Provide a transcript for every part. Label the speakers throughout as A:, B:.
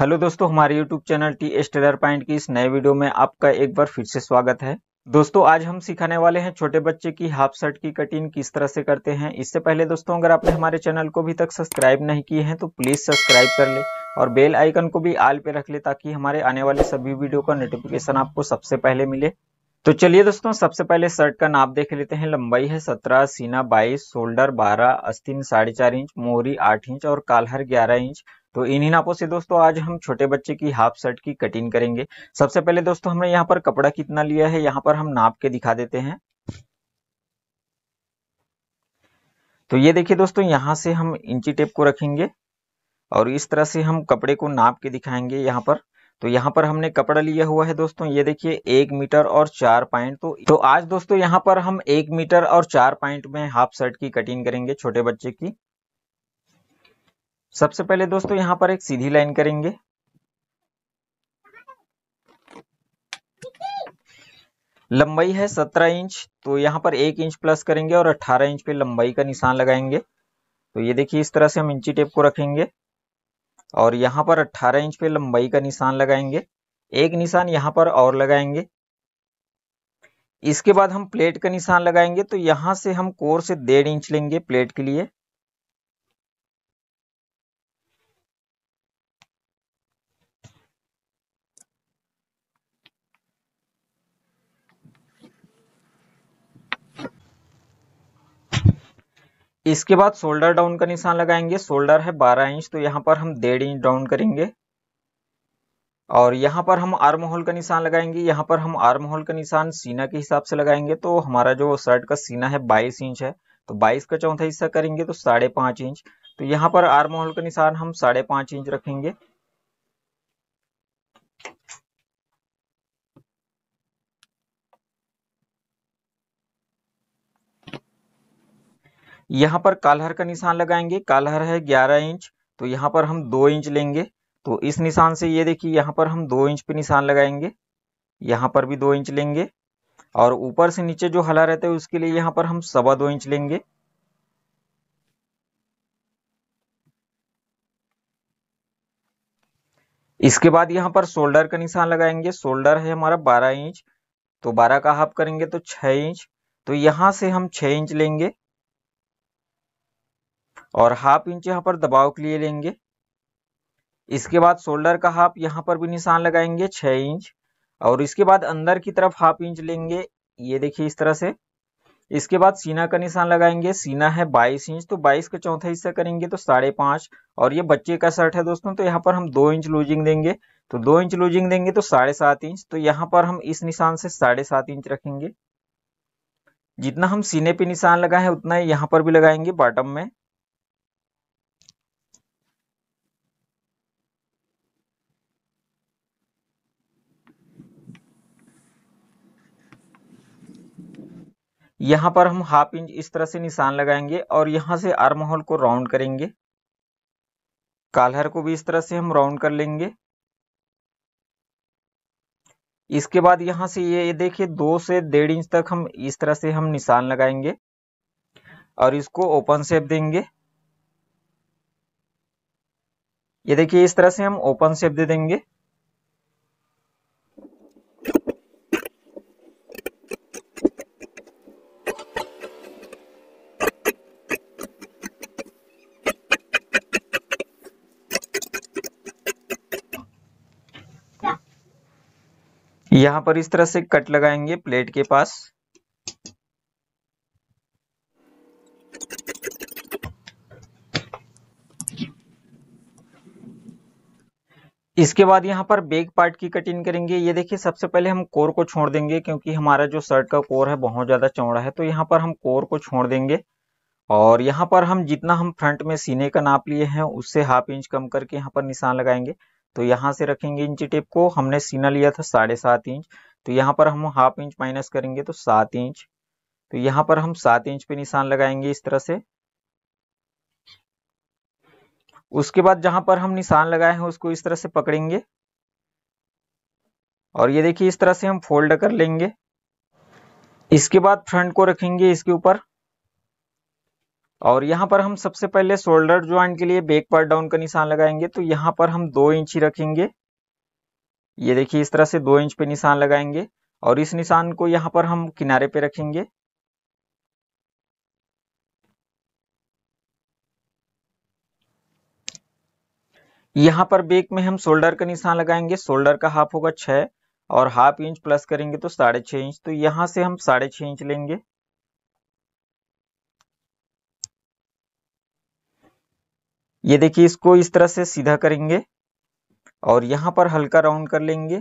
A: hello दोस्तों हमारे YouTube channel T Stellar point की इस नए वीडियो में आपका एक बार फिर से स्वागत है दोस्तों आज हम सिखाने वाले हैं छोटे बच्चे की हाफ शर्ट की कटिंग किस तरह से करते हैं इससे पहले दोस्तों अगर आपने हमारे चैनल को अभी तक सब्सक्राइब नहीं किए हैं तो प्लीज़ सब्सक्राइब कर ले और बेल आइकन को भी आल पे रख ले ताकि हमारे आने वाले सभी वीडियो का नोटिफिकेशन आपको सबसे पहले मिले तो चलिए दोस्तों सबसे पहले शर्ट का नाप देख लेते हैं लंबाई है सत्रह सीना बाईस शोल्डर बारह अस्तिन साढ़े चार इंच मोहरी आठ इंच और कालहर ग्यारह इंच तो इन्हीं नापों से दोस्तों आज हम छोटे बच्चे की हाफ शर्ट की कटिंग करेंगे सबसे पहले दोस्तों हमने यहाँ पर कपड़ा कितना लिया है यहाँ पर हम नाप के दिखा देते हैं तो ये देखिए दोस्तों यहां से हम इंची टेप को रखेंगे और इस तरह से हम कपड़े को नाप के दिखाएंगे यहाँ पर तो यहाँ पर हमने कपड़ा लिया हुआ है दोस्तों ये देखिए एक मीटर और चार पॉइंट तो तो आज दोस्तों यहाँ पर हम एक मीटर और चार पॉइंट में हाफ शर्ट की कटिंग करेंगे छोटे बच्चे की सबसे पहले दोस्तों यहां पर एक सीधी लाइन करेंगे लंबाई है सत्रह इंच तो यहाँ पर एक इंच प्लस करेंगे और अट्ठारह इंच पे लंबाई का निशान लगाएंगे तो ये देखिए इस तरह से हम इंची टेप को रखेंगे और यहाँ पर 18 इंच पे लंबाई का निशान लगाएंगे एक निशान यहां पर और लगाएंगे इसके बाद हम प्लेट का निशान लगाएंगे तो यहां से हम कोर से डेढ़ इंच लेंगे प्लेट के लिए इसके बाद शोल्डर डाउन का निशान लगाएंगे शोल्डर है 12 इंच तो यहाँ पर हम डेढ़ इंच डाउन करेंगे और यहाँ पर हम आर्म होल का निशान लगाएंगे यहाँ पर हम आर्म होल का निशान सीना के हिसाब से लगाएंगे तो हमारा जो शर्ट का सीना है 22 इंच है तो 22 का चौथा हिस्सा करेंगे तो साढ़े पांच इंच तो यहाँ पर आर्म होल का निशान हम साढ़े पांच इंच रखेंगे यहाँ पर कालहर का निशान लगाएंगे कालहर है ग्यारह इंच तो यहाँ पर हम दो इंच लेंगे तो इस निशान से ये देखिए यहाँ पर हम दो इंच पे निशान लगाएंगे यहाँ पर भी दो इंच लेंगे और ऊपर से नीचे जो हला रहता है उसके लिए यहाँ पर हम सवा दो इंच लेंगे इसके बाद यहाँ पर शोल्डर का निशान लगाएंगे शोल्डर है हमारा बारह इंच तो बारह का हाफ करेंगे तो छह इंच तो यहां से हम छह इंच लेंगे और हाफ इंच यहाँ पर दबाव के लिए लेंगे इसके बाद शोल्डर का हाफ यहाँ पर भी निशान लगाएंगे छह इंच और इसके बाद अंदर की तरफ हाफ इंच लेंगे ये देखिए इस तरह से इसके बाद सीना का निशान लगाएंगे सीना है 22 इंच तो 22 का चौथा हिस्सा करेंगे तो साढ़े पांच और ये बच्चे का शर्ट है दोस्तों तो यहाँ पर हम दो इंच लूजिंग देंगे तो दो इंच लूजिंग देंगे तो साढ़े सात इंच तो यहाँ पर हम इस निशान से साढ़े सात इंच रखेंगे जितना हम सीने पे निशान लगाए उतना ही यहाँ पर भी लगाएंगे बॉटम में यहाँ पर हम हाफ इंच इस तरह से निशान लगाएंगे और यहाँ से आर्म होल को राउंड करेंगे कालहर को भी इस तरह से हम राउंड कर लेंगे इसके बाद यहाँ से ये देखिए दो से डेढ़ इंच तक हम इस तरह से हम निशान लगाएंगे और इसको ओपन सेप देंगे ये देखिए इस तरह से हम ओपन सेप दे देंगे यहां पर इस तरह से कट लगाएंगे प्लेट के पास इसके बाद यहाँ पर बेग पार्ट की कटिंग करेंगे ये देखिए सबसे पहले हम कोर को छोड़ देंगे क्योंकि हमारा जो शर्ट का कोर है बहुत ज़्यादा चौड़ा है तो यहाँ पर हम कोर को छोड़ देंगे और यहाँ पर हम जितना हम फ्रंट में सीने का नाप लिए हैं उससे हाफ इंच कम करके यहाँ पर निशान लगाएंगे तो यहाँ से रखेंगे इंची टेप को हमने सीना लिया था साढ़े सात इंच तो यहाँ पर हम हाफ इंच माइनस करेंगे तो सात इंच तो यहाँ पर हम सात इंच पे निशान लगाएंगे इस तरह से उसके बाद जहां पर हम निशान लगाए हैं उसको इस तरह से पकड़ेंगे और ये देखिए इस तरह से हम फोल्ड कर लेंगे इसके बाद फ्रंट को रखेंगे इसके ऊपर और यहाँ पर हम सबसे पहले शोल्डर ज्वाइंट के लिए बेक पार्ट डाउन का निशान लगाएंगे तो यहाँ पर हम दो इंच ही रखेंगे ये देखिए इस तरह से दो इंच पे निशान लगाएंगे और इस निशान को यहाँ पर हम किनारे पे रखेंगे यहाँ पर बेक में हम शोल्डर का निशान लगाएंगे शोल्डर का हाफ होगा छ और हाफ इंच प्लस करेंगे तो साढ़े छः इंच तो यहाँ से हम साढ़े छः इंच लेंगे ये देखिए इसको इस तरह से सीधा करेंगे और यहाँ पर हल्का राउंड कर लेंगे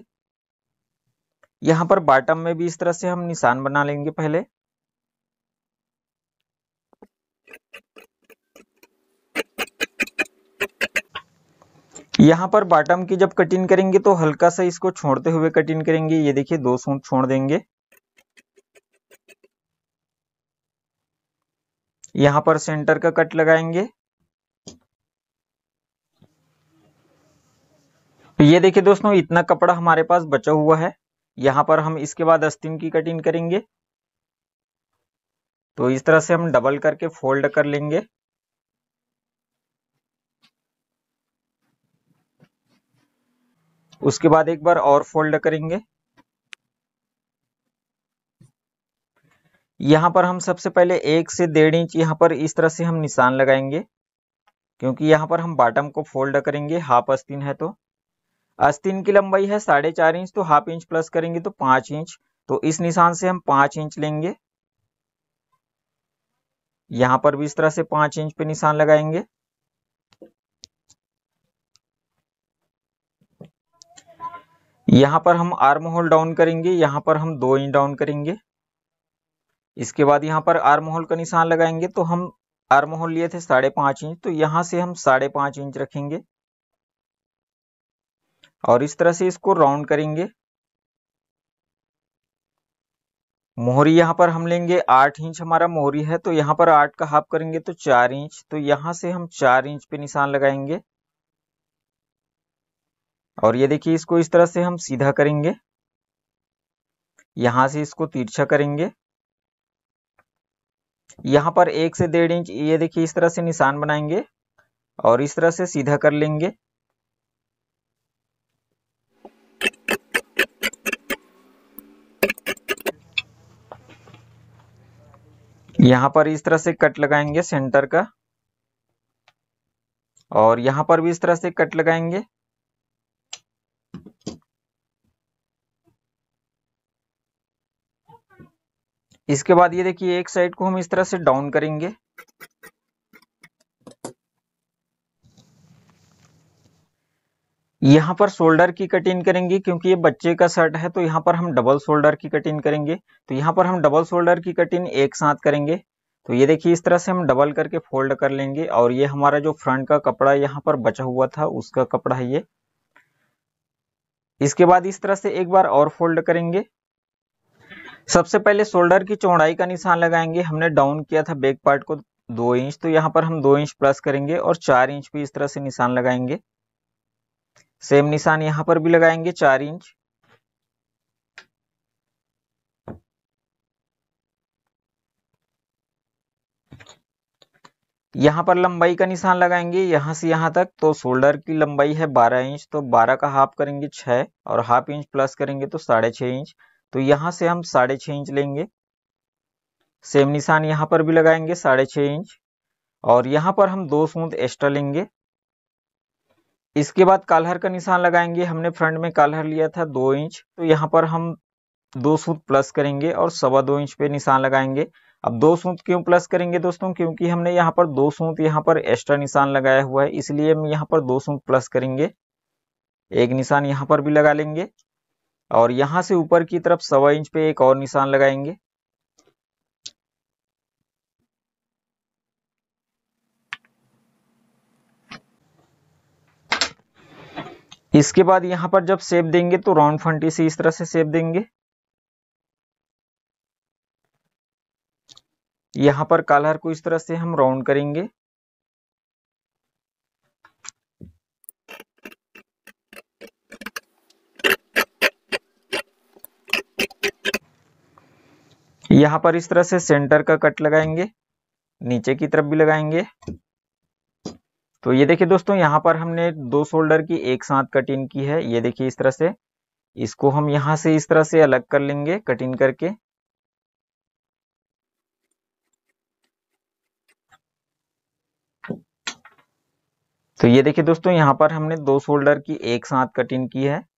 A: यहाँ पर बॉटम में भी इस तरह से हम निशान बना लेंगे पहले यहाँ पर बॉटम की जब कटिंग करेंगे तो हल्का सा इसको छोड़ते हुए कटिंग करेंगे ये देखिए दो सूट छोड़ देंगे यहाँ पर सेंटर का कट लगाएंगे तो ये देखिए दोस्तों इतना कपड़ा हमारे पास बचा हुआ है यहाँ पर हम इसके बाद अस्तीन की कटिंग करेंगे तो इस तरह से हम डबल करके फोल्ड कर लेंगे उसके बाद एक बार और फोल्ड करेंगे यहां पर हम सबसे पहले एक से डेढ़ इंच यहां पर इस तरह से हम निशान लगाएंगे क्योंकि यहां पर हम बॉटम को फोल्ड करेंगे हाफ अस्तीन है तो अस्तिन की लंबाई है साढ़े चार इंच तो हाफ इंच प्लस करेंगे तो पांच इंच तो इस निशान से हम पांच इंच लेंगे यहां पर भी इस तरह से पांच इंच पे निशान लगाएंगे यहां पर हम आर्म होल डाउन करेंगे यहां पर हम दो इंच डाउन करेंगे इसके बाद यहां पर आर्म होल का निशान लगाएंगे तो हम आर्म होल लिए थे साढ़े पांच इंच तो यहां से हम साढ़े पांच इंच रखेंगे और इस तरह से इसको राउंड करेंगे मोहरी यहां पर हम लेंगे आठ इंच हमारा मोहरी है तो यहां पर आठ का हाफ करेंगे तो चार इंच तो यहां से हम चार इंच पे निशान लगाएंगे और ये देखिए इसको इस तरह से हम सीधा करेंगे यहां से इसको तिरछा करेंगे यहां पर एक से डेढ़ इंच ये देखिए इस तरह से निशान बनाएंगे और इस तरह से सीधा कर लेंगे यहां पर इस तरह से कट लगाएंगे सेंटर का और यहां पर भी इस तरह से कट लगाएंगे इसके बाद ये देखिए एक साइड को हम इस तरह से डाउन करेंगे यहाँ पर शोल्डर की कटिंग करेंगे क्योंकि ये बच्चे का शर्ट है तो यहाँ पर हम डबल शोल्डर की कटिंग करेंगे तो यहाँ पर हम डबल शोल्डर की कटिंग एक साथ करेंगे तो ये देखिए इस तरह से हम डबल करके फोल्ड कर लेंगे और ये हमारा जो फ्रंट का कपड़ा यहाँ पर बचा हुआ था उसका कपड़ा है ये इसके बाद इस तरह से एक बार और फोल्ड करेंगे सबसे पहले शोल्डर की चौड़ाई का निशान लगाएंगे हमने डाउन किया था बैक पार्ट को दो इंच तो यहाँ पर हम दो इंच प्लस करेंगे और चार इंच भी इस तरह से निशान लगाएंगे सेम निशान यहां पर भी लगाएंगे चार इंच यहां पर लंबाई का निशान लगाएंगे यहां से यहां तक तो शोल्डर की लंबाई है 12 इंच तो 12 का हाफ करेंगे 6 और हाफ इंच प्लस करेंगे तो साढ़े छः इंच तो यहां से हम साढ़े छह इंच लेंगे सेम निशान यहां पर भी लगाएंगे साढ़े छह इंच और यहां पर हम दो सूंद एक्स्ट्रा लेंगे इसके बाद कालहर का निशान लगाएंगे हमने फ्रंट में कालहर लिया था दो इंच तो यहाँ पर हम दो सूत प्लस करेंगे और सवा दो इंच पे निशान लगाएंगे अब दो सूत क्यों प्लस करेंगे दोस्तों क्योंकि हमने यहाँ पर दो सूत यहाँ पर एक्स्ट्रा निशान लगाया हुआ है इसलिए हम यहाँ पर दो सूत प्लस करेंगे एक निशान यहाँ पर भी लगा लेंगे और यहाँ से ऊपर की तरफ सवा इंच पे एक और निशान लगाएंगे इसके बाद यहां पर जब सेब देंगे तो राउंड फंटी से इस तरह से सेब देंगे यहां पर कालर को इस तरह से हम राउंड करेंगे यहां पर इस तरह से सेंटर का कट लगाएंगे नीचे की तरफ भी लगाएंगे तो ये देखिए दोस्तों यहाँ पर हमने दो शोल्डर की एक साथ कटिंग की है ये देखिए इस तरह से इसको हम यहां से इस तरह से अलग कर लेंगे कटिंग करके तो ये देखिए दोस्तों यहाँ पर हमने दो शोल्डर की एक साथ कटिंग की है